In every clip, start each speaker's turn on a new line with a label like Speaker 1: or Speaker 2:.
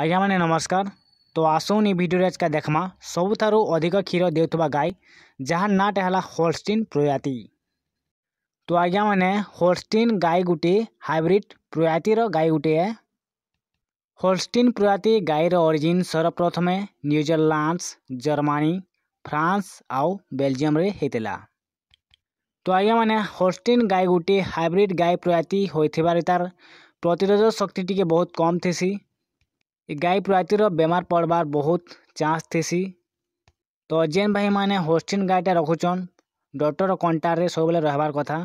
Speaker 1: आज्ञा मैंने नमस्कार तो आसुन यीडियो आज का देखमा सबुठ अधिक क्षीर दे गाई जहाँ नाटे है होलस्टीन प्रयाति तो आज्ञा मैंने होलस्टीन गाई गोटे हाइब्रिड प्रयातिर गाई गुटे होलस्टीन प्रयाति गाईर ओरिजिन सर्वप्रथमे न्यूजरलैंड जर्मानी फ्रांस आउ बेलजिम होता तो आज्ञा मैंने होलस्टीन गाई गोटे हाइब्रिड गाई प्रयाति होती तार प्रतिरोध शक्ति टी बहुत कम थीसी ଏ ଗାଈ ପ୍ରଜାତିର ବେମାର ପଡ଼୍ବାର୍ ବହୁତ ଚାନ୍ସ ଥିସି ତ ଯେନ୍ ଭାଇମାନେ ହୋଷ୍ଟେନ୍ ଗାଈଟା ରଖୁଛନ୍ ଡକ୍ଟର କଣ୍ଟାରେ ସବୁବେଳେ ରହିବାର୍ କଥା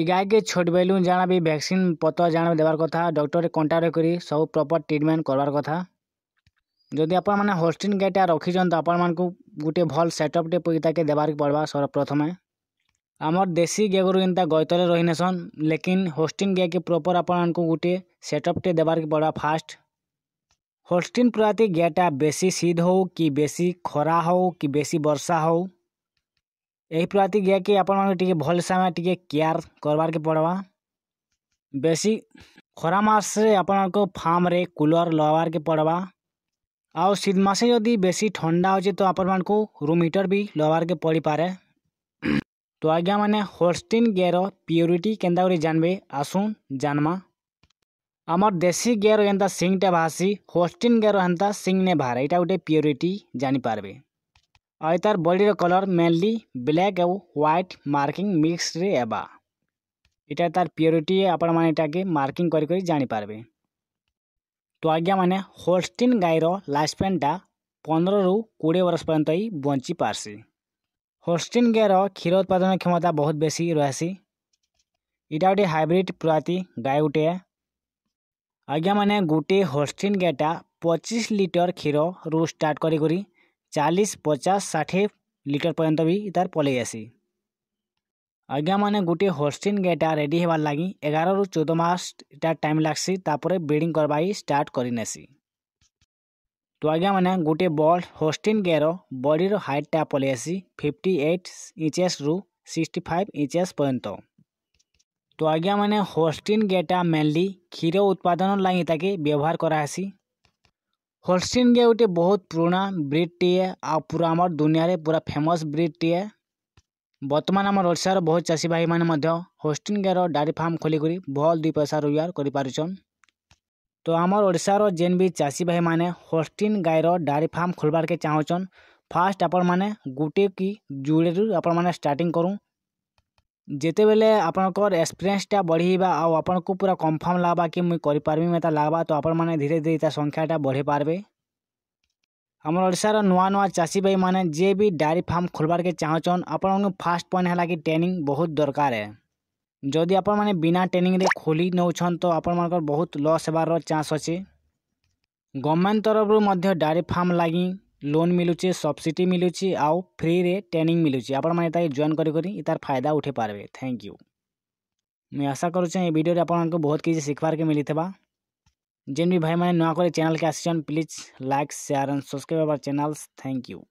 Speaker 1: ଏ ଗାଈକେ ଛୋଟ୍ ବେଲୁ ଜାଣା ବି ଭ୍ୟାକ୍ସିନ୍ ପତ୍ର ଜାଣା ଦେବାର୍ କଥା ଡକ୍ଟର କଣ୍ଟାରେ କରି ସବୁ ପ୍ରପର୍ ଟ୍ରିଟମେଣ୍ଟ କରବାର୍ କଥା ଯଦି ଆପଣମାନେ ହୋଷ୍ଟେନ୍ ଗାଈଟା ରଖିଛନ୍ ତ ଆପଣମାନଙ୍କୁ ଗୋଟେ ଭଲ୍ ସେଟଅପ୍ଟେ ତାକେ ଦେବାର୍କେ ପଡ଼୍ବା ସର୍ବପ୍ରଥମେ ଆମର୍ ଦେଶୀ ଗାଈଗୋରୁ ଏନ୍ତା ଗଈତଲେ ରହିନେସନ୍ ଲେକିନ୍ ହୋଷ୍ଟେନ୍ ଗାଈକେ ପ୍ରପର୍ ଆପଣମାନଙ୍କୁ ଗୋଟେ ସେଟଅପ୍ଟେ ଦେବାର୍କେ ପଡ଼୍ବା ଫାଷ୍ଟ होल्स्टीन प्रजाति गेटा बेसी शीत हो कि बेसी खरा हो कि बेसी बर्षा हो यही प्रजाति गाय के आपे भल समय टी केयर करवार के पड़वा बेसी खरा मास को फार्म रे कूलर लगवार के पड़वा आउ शीत मासे यदि बेसी ठंडा हो तो आपण को रूम हीटर भी लगवार के पड़ी पारे तो आज्ञा मैंने होल्स्टीन गेयर प्योरीटी के जानवे आसुँ जानमा আমার দেশী গের এন্তা সিংটা ভাসি হোস্টিন গের এন্তা সিং নে বাহার এটা গোটে পিওরিটি জানিপারবে আর তার বডির কলর মেনলি ব্ল্যাক আউ হোয়াইট মার্কিং মিক্সরে এবা এটা তার পিওরিটি আপন মানে এটাকে মার্কিং করি করে জানিপারবে তো আজ্ঞা মানে হোস্টিন গাইর লাইফস্প্যানটা পনেরু কোড়ি বর্ষ পর্যন্ত হি বঞ্চি পারসি হোস্টিন গাইর ক্ষীর উৎপাদন ক্ষমতা বহুত বেশি রয়েসি এটা গোটে হাইব্রিড প্রজাতি গাই গোটে ଆଜ୍ଞା ମାନେ ଗୋଟିଏ ହୋଷ୍ଟିନ୍ ଗେଟା ପଚିଶ ଲିଟର କ୍ଷୀରରୁ ଷ୍ଟାର୍ଟ କରିକରି ଚାଳିଶ ପଚାଶ ଷାଠିଏ ଲିଟର ପର୍ଯ୍ୟନ୍ତ ବି ତାର ପଲେଇ ଆସି ଆଜ୍ଞା ମାନେ ଗୋଟିଏ ହୋଷ୍ଟିନ୍ ଗେଟା ରେଡ଼ି ହେବାର୍ ଲାଗି ଏଗାରରୁ ଚଉଦ ମାସ ଇଟା ଟାଇମ୍ ଲାଗ୍ସି ତାପରେ ବ୍ରିଡ଼ିଂ କରବାଇ ଷ୍ଟାର୍ଟ କରିନେସି ତ ଆଜ୍ଞା ମାନେ ଗୋଟିଏ ବଡ଼ ହୋଷ୍ଟିନ୍ ଗେର ବଡ଼ିର ହାଇଟ୍ଟା ପଲେଇ ଆସି ଫିଫ୍ଟି ଏଇଟ୍ ଇଞ୍ଚେସ୍ରୁ ସିକ୍ସଟି ଫାଇଭ୍ ଇଞ୍ଚେସ୍ ପର୍ଯ୍ୟନ୍ତ তো আজ্ঞা মানে হোলস্টিন গেটা মেনলি ক্ষীর উৎপাদন লাগি তাকে ব্যবহার করা হেসি হোলস্টিন গে গোটে বহুত পুরোনা ব্রিডটিয়ে পুরা আমার দুনিয়ারে পুরা ফেমস ব্রিডটিয়ে বর্তমান আমার ওড়শার বহুত চাষী ভাই মানে হোলস্টিন গের ডায়েরি ফার্ম খোলিকি ভাল দুই পয়সা রোজগার করে পারছন তো আমার ওড়শার যেন বি চাষী ভাই মানে হোলস্টিন গাইর ডায়েরি ফার্ম খোলবারকে চাহুছন ফার্স্ট আপন মানে গোটে কি জুড়ে আপন মানে স্টার্টিং করুন ଯେତେବେଲେ ଆପଣଙ୍କର ଏକ୍ସପିରିଏନ୍ସଟା ବଢ଼େଇବା ଆଉ ଆପଣଙ୍କୁ ପୁରା କନଫର୍ମ ଲାଗ୍ବା କି ମୁଇଁ କରିପାରମି ମତେ ଲାଗ୍ବା ତ ଆପଣମାନେ ଧୀରେ ଧୀରେ ତା ସଂଖ୍ୟାଟା ବଢ଼େଇ ପାରବେ ଆମର ଓଡ଼ିଶାର ନୂଆ ନୂଆ ଚାଷୀ ଭାଇମାନେ ଯିଏ ବି ଡାଏରୀ ଫାର୍ମ ଖୋଲବାର୍କେ ଚାହୁଁଛନ୍ ଆପଣଙ୍କୁ ଫାର୍ଷ୍ଟ ପଏଣ୍ଟ ହେଲା କି ଟ୍ରେନିଂ ବହୁତ ଦରକାର ହେ ଯଦି ଆପଣମାନେ ବିନା ଟ୍ରେନିଂରେ ଖୋଲି ନେଉଛନ୍ ତ ଆପଣମାନଙ୍କର ବହୁତ ଲସ୍ ହେବାର ଚାନ୍ସ ଅଛି ଗଭର୍ଣ୍ଣମେଣ୍ଟ ତରଫରୁ ମଧ୍ୟ ଡାଇରୀ ଫାର୍ମ ଲାଗି लोन मिलू सब्सीडी मिलूँ आउ फ्री रे ट्रेनिंग मिलू आपण मैंने जॉन कर फायदा उठे पार्बे थैंक यू मुझे आशा भिडियो आप बहुत किसी शिखवार के मिली जेन भी भाई मैंने नुआक चैनल के आसीचन please like share and subscribe our channel thank you